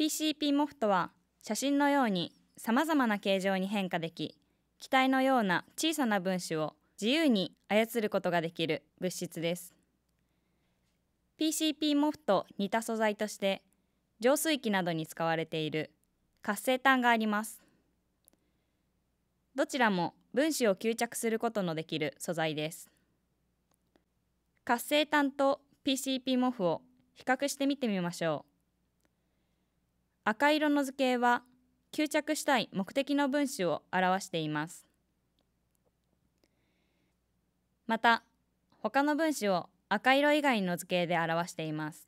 PCP モフトは写真のようにさまざまな形状に変化でき機体のような小さな分子を自由に操ることができる物質です PCP モフト似た素材として浄水器などに使われている活性炭がありますどちらも分子を吸着することのできる素材です活性炭と PCP モフを比較して見てみましょう赤色の図形は吸着したい目的の分子を表していますまた他の分子を赤色以外の図形で表しています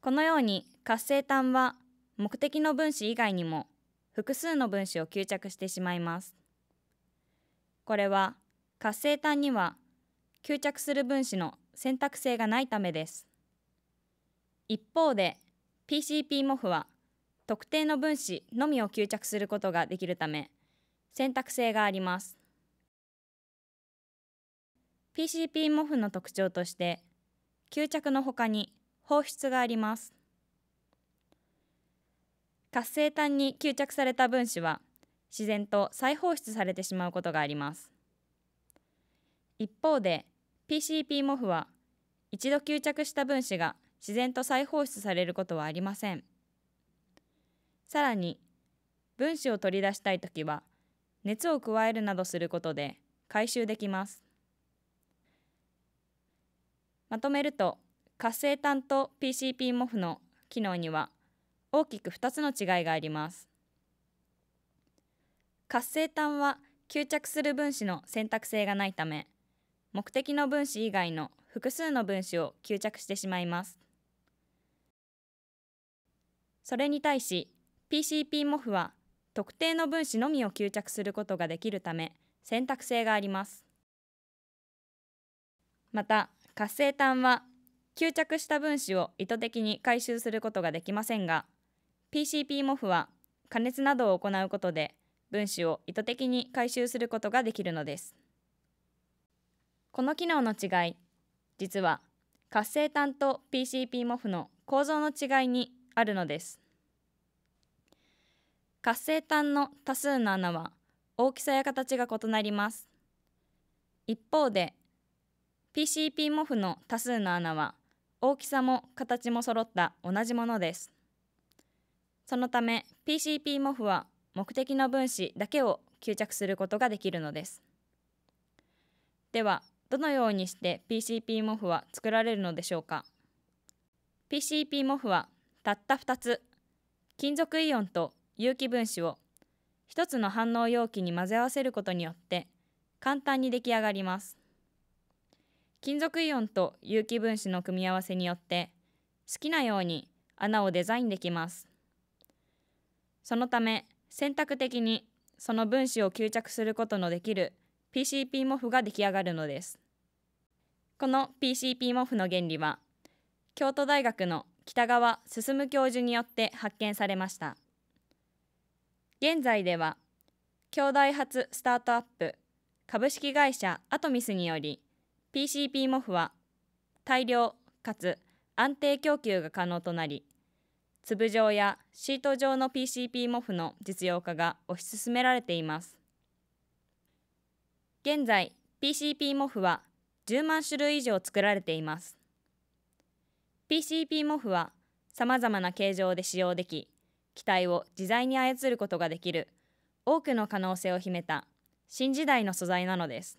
このように活性炭は目的の分子以外にも複数の分子を吸着してしまいますこれは活性炭には吸着する分子の選択性がないためです一方で PCP モフは特定の分子のみを吸着することができるため選択性があります PCP モフの特徴として吸着のほかに放出があります活性炭に吸着された分子は自然と再放出されてしまうことがあります一方で PCP モフは一度吸着した分子が自然と再放出されることはありませんさらに分子を取り出したいときは熱を加えるなどすることで回収できますまとめると活性炭と PCP モフの機能には大きく2つの違いがあります活性炭は吸着する分子の選択性がないため目的の分子以外の複数の分子を吸着してしまいます。それに対し PCP-MOF は特定の分子のみを吸着することができるため選択性があります。また活性炭は吸着した分子を意図的に回収することができませんが PCP-MOF は加熱などを行うことで分子を意図的に回収することができるのです。この機能の違い、実は活性炭と PCP-MOF の構造の違いにあるのです活性炭の多数の穴は大きさや形が異なります一方で PCP モフの多数の穴は大きさも形も揃った同じものですそのため PCP モフは目的の分子だけを吸着することができるのですではどのようにして PCP モフは作られるのでしょうか PCP モフはたった2つ金属イオンと有機分子を1つの反応容器に混ぜ合わせることによって簡単に出来上がります金属イオンと有機分子の組み合わせによって好きなように穴をデザインできますそのため選択的にその分子を吸着することのできる PCP モフが出来上がるのですこの PCP モフの原理は京都大学の北川進教授によって発見されました現在では兄弟発スタートアップ株式会社アトミスにより PCP モフは大量かつ安定供給が可能となり粒状やシート状の PCP モフの実用化が推し進められています現在 PCP モフは10万種類以上作られています PCP モフはさまざまな形状で使用でき機体を自在に操ることができる多くの可能性を秘めた新時代の素材なのです